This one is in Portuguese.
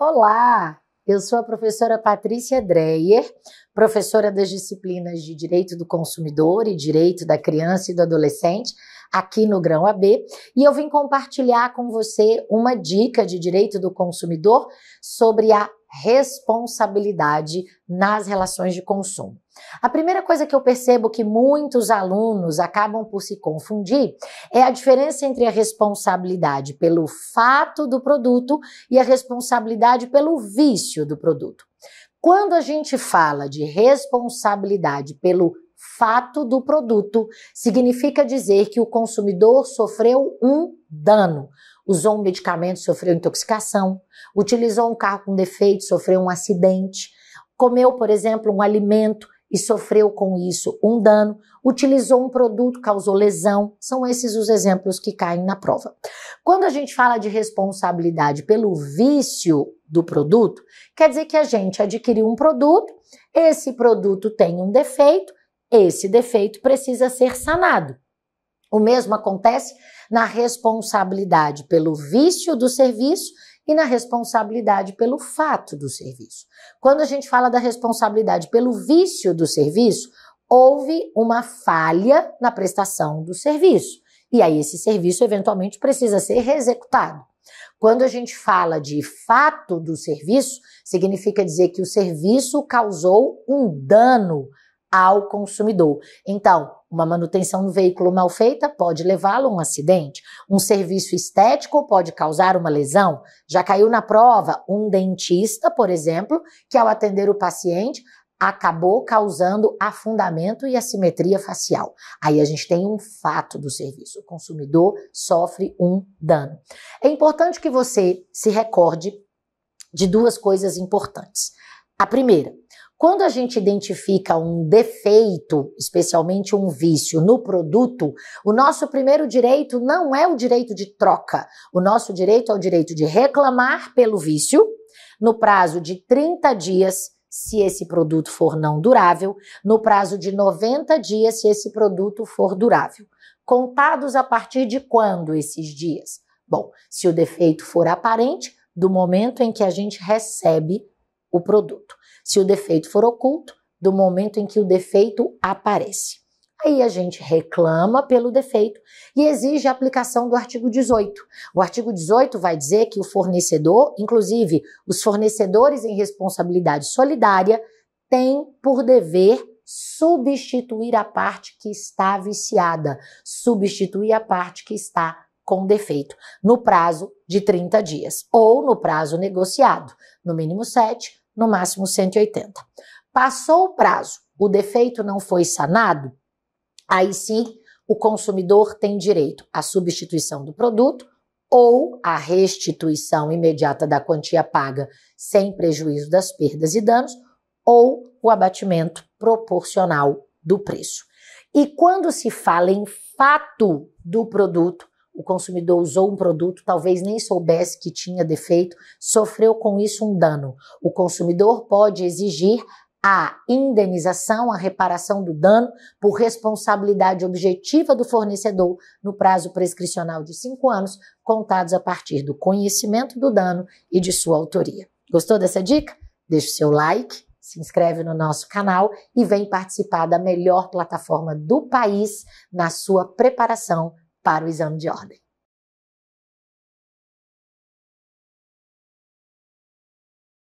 Olá, eu sou a professora Patrícia Dreyer, professora das disciplinas de Direito do Consumidor e Direito da Criança e do Adolescente aqui no Grão AB e eu vim compartilhar com você uma dica de direito do consumidor sobre a responsabilidade nas relações de consumo. A primeira coisa que eu percebo que muitos alunos acabam por se confundir é a diferença entre a responsabilidade pelo fato do produto e a responsabilidade pelo vício do produto. Quando a gente fala de responsabilidade pelo fato do produto significa dizer que o consumidor sofreu um dano. Usou um medicamento, sofreu intoxicação, utilizou um carro com defeito, sofreu um acidente, comeu, por exemplo, um alimento e sofreu com isso um dano, utilizou um produto, causou lesão. São esses os exemplos que caem na prova. Quando a gente fala de responsabilidade pelo vício do produto, quer dizer que a gente adquiriu um produto, esse produto tem um defeito, esse defeito precisa ser sanado. O mesmo acontece na responsabilidade pelo vício do serviço e na responsabilidade pelo fato do serviço. Quando a gente fala da responsabilidade pelo vício do serviço, houve uma falha na prestação do serviço. E aí esse serviço eventualmente precisa ser reexecutado. Quando a gente fala de fato do serviço, significa dizer que o serviço causou um dano ao consumidor. Então, uma manutenção no veículo mal feita pode levá-lo a um acidente. Um serviço estético pode causar uma lesão. Já caiu na prova um dentista, por exemplo, que ao atender o paciente acabou causando afundamento e assimetria facial. Aí a gente tem um fato do serviço. O consumidor sofre um dano. É importante que você se recorde de duas coisas importantes. A primeira, quando a gente identifica um defeito, especialmente um vício, no produto, o nosso primeiro direito não é o direito de troca. O nosso direito é o direito de reclamar pelo vício no prazo de 30 dias, se esse produto for não durável, no prazo de 90 dias, se esse produto for durável. Contados a partir de quando esses dias? Bom, se o defeito for aparente, do momento em que a gente recebe o produto. Se o defeito for oculto, do momento em que o defeito aparece. Aí a gente reclama pelo defeito e exige a aplicação do artigo 18. O artigo 18 vai dizer que o fornecedor, inclusive os fornecedores em responsabilidade solidária, tem por dever substituir a parte que está viciada, substituir a parte que está com defeito, no prazo de 30 dias ou no prazo negociado, no mínimo 7, no máximo 180. Passou o prazo, o defeito não foi sanado, aí sim o consumidor tem direito à substituição do produto ou à restituição imediata da quantia paga sem prejuízo das perdas e danos ou o abatimento proporcional do preço. E quando se fala em fato do produto, o consumidor usou um produto, talvez nem soubesse que tinha defeito, sofreu com isso um dano. O consumidor pode exigir a indenização, a reparação do dano por responsabilidade objetiva do fornecedor no prazo prescricional de cinco anos, contados a partir do conhecimento do dano e de sua autoria. Gostou dessa dica? Deixe seu like, se inscreve no nosso canal e vem participar da melhor plataforma do país na sua preparação para o exame de ordem.